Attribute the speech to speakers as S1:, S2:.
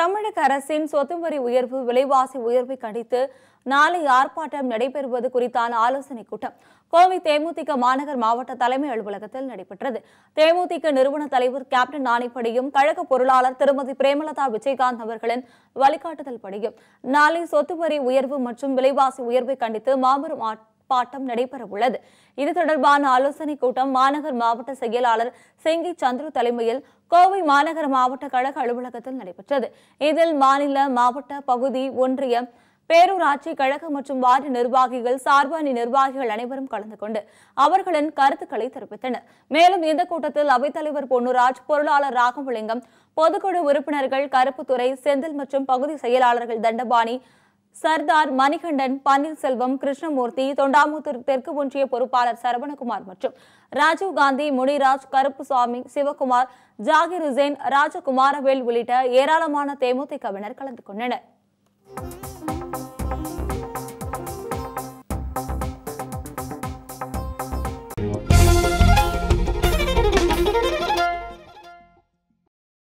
S1: தமிழக அரசின் சொத்து வரி உயர்வு விலைவாசி உயர்வை கண்டித்து நாளை ஆர்ப்பாட்டம் நடைபெறுவது குறித்தான ஆலோசனைக் கூட்டம் கோவை தேமுதிக மாநகர் மாவட்ட தலைமை அலுவலகத்தில் நடைபெற்றது தேமுதிக நிறுவன தலைவர் கேப்டன் ஆணைப்படியும் கழக பொருளாளர் திருமதி பிரேமலதா விஜயகாந்த் அவர்களின் வழிகாட்டுதல் படியும் நாளை சொத்து வரி உயர்வு மற்றும் விலைவாசி உயர்வை கண்டித்து மாபெரும் ஆர்ப்பாட்டம் நடைபெறவுள்ளது இது தொடர்பான ஆலோசனைக் கூட்டம் மாநகர் மாவட்ட செயலாளர் செங்கி சந்துரு தலைமையில் கோவை மாநகர மாவட்ட கழக அலுவலகத்தில் நடைபெற்றது இதில் மாநில மாவட்ட பகுதி ஒன்றிய பேரூராட்சி கழக மற்றும் வார்டு நிர்வாகிகள் சார்பாணி நிர்வாகிகள் அனைவரும் கலந்து கொண்டு அவர்களின் கருத்துக்களை தெரிவித்தனர் மேலும் இந்த கூட்டத்தில் அவைத்தலைவர் பொன்னுராஜ் பொருளாளர் ராகவலிங்கம் பொதுக்குழு உறுப்பினர்கள் கருப்புத்துறை செந்தில் மற்றும் பகுதி செயலாளர்கள் தண்டபாணி சர்தார் மணிகண்டன் பன்னீர்செல்வம் கிருஷ்ணமூர்த்தி தொண்டாமுத்தூர் தெற்கு ஒன்றிய பொறுப்பாளர் சரவணகுமார் மற்றும் ராஜீவ்காந்தி முனிராஜ் கருப்புசாமி சிவகுமார் ஜாகிர் ஹுசேன் ராஜகுமாரவேல் உள்ளிட்ட ஏராளமான தேமுதிகவினர் கலந்து கொண்டனர்